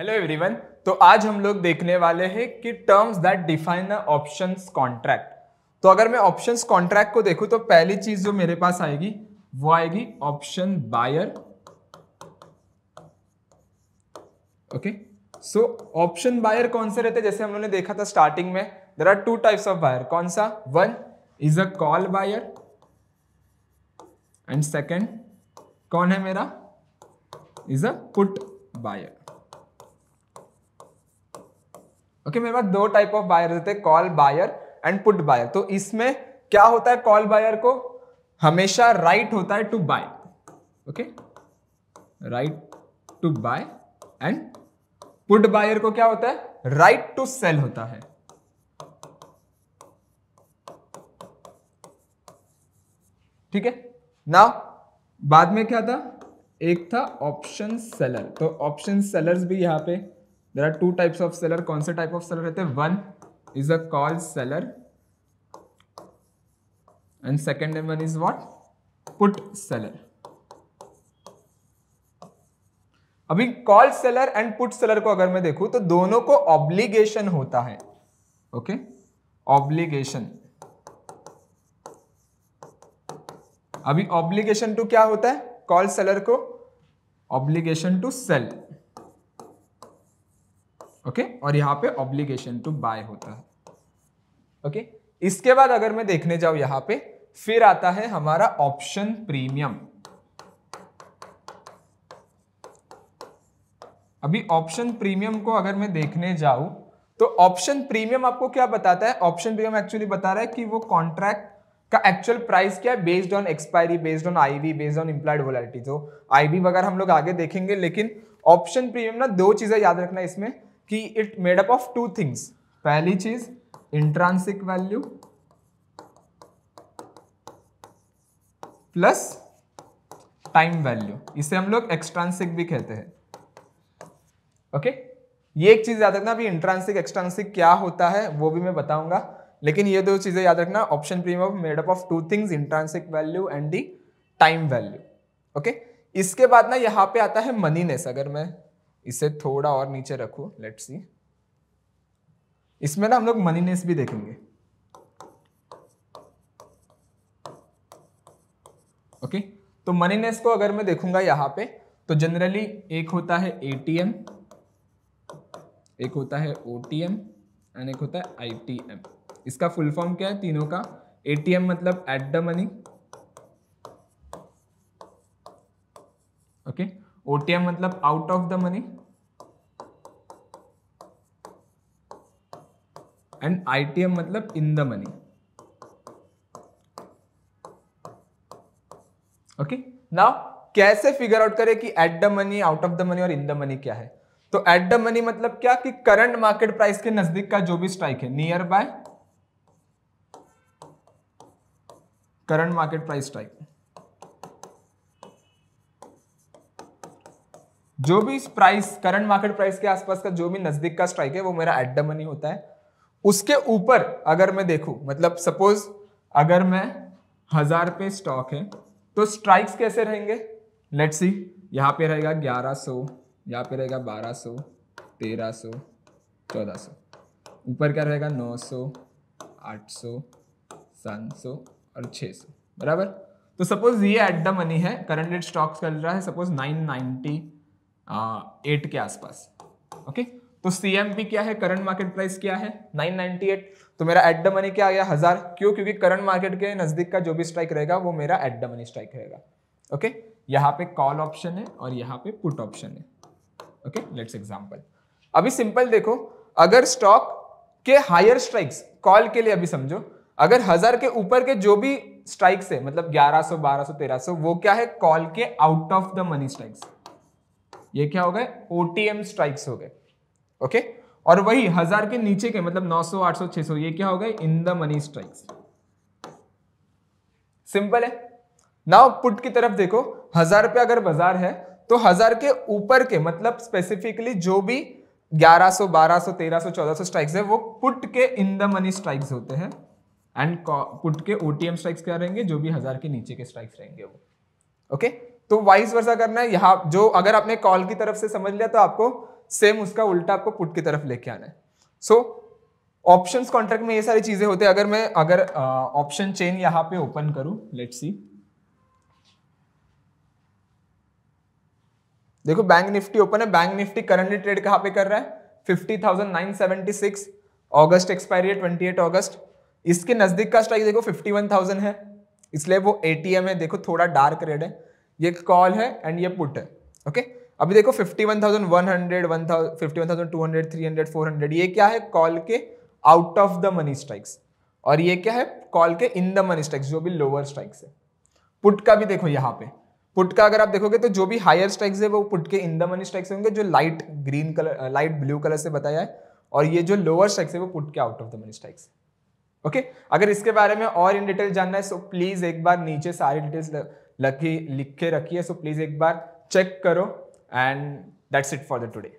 Hello everyone तो आज हम लोग देखने वाले हैं कि terms that define a options contract तो अगर मैं ऑप्शंस कॉन्ट्रैक्ट को देखूं तो पहली चीज जो मेरे पास आएगी वो आएगी option buyer okay so option buyer कौन से रहते जैसे हम लोगों ने देखा था स्टार्टिंग में there are two types of buyer कौन सा one is a call buyer and second कौन है मेरा is a put buyer okay मेरे पास दो टाइप ऑफ बायर होते हैं call buyer and put buyer तो इसमें क्या होता है कॉल बायर को हमेशा राइट right होता है to buy okay right to buy and put buyer को क्या होता है राइट टू सेल होता है ठीक है ना बाद में क्या था एक था ऑप्शन सेलर तो ऑप्शन सेलर्स भी यहां पे there are two types of seller कौन से टाइप ऑफ सेलर रहते हैं one is a call seller and second one is what put seller अभी call seller and put seller को अगर मैं देखूं तो दोनों को ऑब्लिगेशन होता है ओके ऑब्लिगेशन अभी ऑब्लिगेशन टू क्या होता है कॉल सेलर को obligation to sell okay okay? और यहाँ पे ऑब्लिगेशन टू बाय होता है ओके okay? इसके बाद अगर मैं देखने जाऊं यहाँ पे फिर आता है हमारा ऑप्शन प्रीमियम अभी ऑप्शन प्रीमियम को अगर मैं देखने जाऊं तो ऑप्शन प्रीमियम आपको क्या बताता है ऑप्शन प्रीमियम एक्चुअली बता रहा है कि वो कॉन्ट्रैक्ट का एक्चुअल प्राइस क्या है based on expiry based on IV based on implied volatility तो आईवी वगैरह हम लोग आगे देखेंगे लेकिन ऑप्शन प्रीमियम ना दो चीजें याद रखना इसमें कि it made up of two things पहली चीज intrinsic value plus time value इसे हम लोग एक्सट्रांसिक भी कहते हैं ओके okay? ये एक चीज याद रखना अभी इंट्रांसिक एक्सट्रांसिक क्या होता है वो भी मैं बताऊंगा लेकिन ये दो चीजें याद रखना option premium of made up of two things intrinsic value and the time value okay इसके बाद ना यहाँ पे आता है मनीनेस अगर मैं इसे थोड़ा और नीचे रखो लेट सी इसमें ना हम लोग मनीनेस भी देखेंगे ओके तो मनीनेस को अगर मैं देखूंगा यहां पे तो जनरली एक होता है एटीएम एक होता है ओटीएम एंड एक होता है आईटीएम इसका फुल फॉर्म क्या है तीनों का एटीएम मतलब at the money okay okay? OTM मतलब out of the money and ITM मतलब in the money okay now कैसे फिगर आउट करें कि at the money out of the money और इन द मनी क्या है तो एट द मनी मतलब क्या कि करंट मार्केट प्राइस के नजदीक का जो भी स्ट्राइक है nearby current market price strike जो भी प्राइस करंट मार्केट प्राइस के आसपास का जो भी नजदीक का स्ट्राइक है वो मेरा एट द मनी होता है उसके ऊपर अगर मैं देखूं मतलब सपोज अगर मैं हजार पे स्टॉक है तो स्ट्राइक्स कैसे रहेंगे लेट सी यहाँ पे रहेगा ग्यारह सौ यहाँ पे रहेगा बारह सौ तेरह सौ चौदह सौ ऊपर क्या रहेगा नौ सौ आठ सौ सात सौ और छः सौ बराबर तो सपोज ये एट द मनी है करंट रेट स्टॉक्स चल रहा है सपोज नाइन नाइन्टी एट के आसपास ओके तो CMP क्या है करंट मार्केट प्राइस क्या है 998 तो मेरा एट द मनी क्या आ गया हजार क्यों क्योंकि करंट मार्केट के नजदीक का जो भी स्ट्राइक रहेगा वो मेरा एट द मनी स्ट्राइक रहेगा ओके यहाँ पे कॉल ऑप्शन है और यहाँ पे पुट ऑप्शन है ओके लेट्स एग्जाम्पल अभी सिंपल देखो अगर स्टॉक के हायर स्ट्राइक्स कॉल के लिए अभी समझो अगर हजार के ऊपर के जो भी स्ट्राइक्स है मतलब सो तेरह सो वो क्या है कॉल के out of the money strikes ये क्या हो गए ओटीएम स्ट्राइक्स हो गए ओके और वही हजार के नीचे के मतलब 900 800 600 ये क्या हो गए in the money strikes simple है नाउ पुट की तरफ देखो हजार रुपया अगर बाजार है तो हजार के ऊपर के मतलब स्पेसिफिकली जो भी 1100 1200 1300 1400 स्ट्राइक्स है वो पुट के इन द मनी स्ट्राइक्स होते हैं एंड पुट के ओटीएम स्ट्राइक्स क्या रहेंगे जो भी हजार के नीचे के स्ट्राइक्स रहेंगे वो ओके okay? तो वाइस वर्षा करना है यहाँ जो अगर आपने कॉल की तरफ से समझ लिया तो आपको सेम उसका उल्टा आपको पुट की तरफ लेके आना है सो ऑप्शन कॉन्ट्रैक्ट में ये सारी चीजें होते हैं अगर मैं अगर ऑप्शन चेन यहाँ पे ओपन करूं लेट सी देखो बैंक निफ्टी ओपन है बैंक निफ्टी करंटली ट्रेड कहाँ पे कर रहा है 50,976 अगस्त एक्सपायरी है 28 अगस्त इसके नजदीक का स्ट्राइक देखो 51,000 है इसलिए वो एटीएम है देखो थोड़ा डार्क रेड है ये कॉल है एंड ये पुट है ओके okay? अभी देखो 51,100, 51,200, 300, 400 ये क्या है कॉल के out of the money strikes और ये क्या है कॉल के इन द मनी स्ट्राइक्स जो भी लोअर स्ट्राइक्स है पुट का भी देखो यहाँ पे पुट का अगर आप देखोगे तो जो भी हायर स्ट्राइक्स है वो पुट के इन द मनी स्ट्राइक्स होंगे जो light green colour light blue colour से बताया है और ये जो लोअर स्ट्राइक्स है वो पुट के out of the money strikes okay अगर इसके बारे में और इन डिटेल जानना है तो प्लीज एक बार नीचे सारी डिटेल्स लगी लिख के रखी है सो प्लीज़ एक बार चेक करो and that's it for the today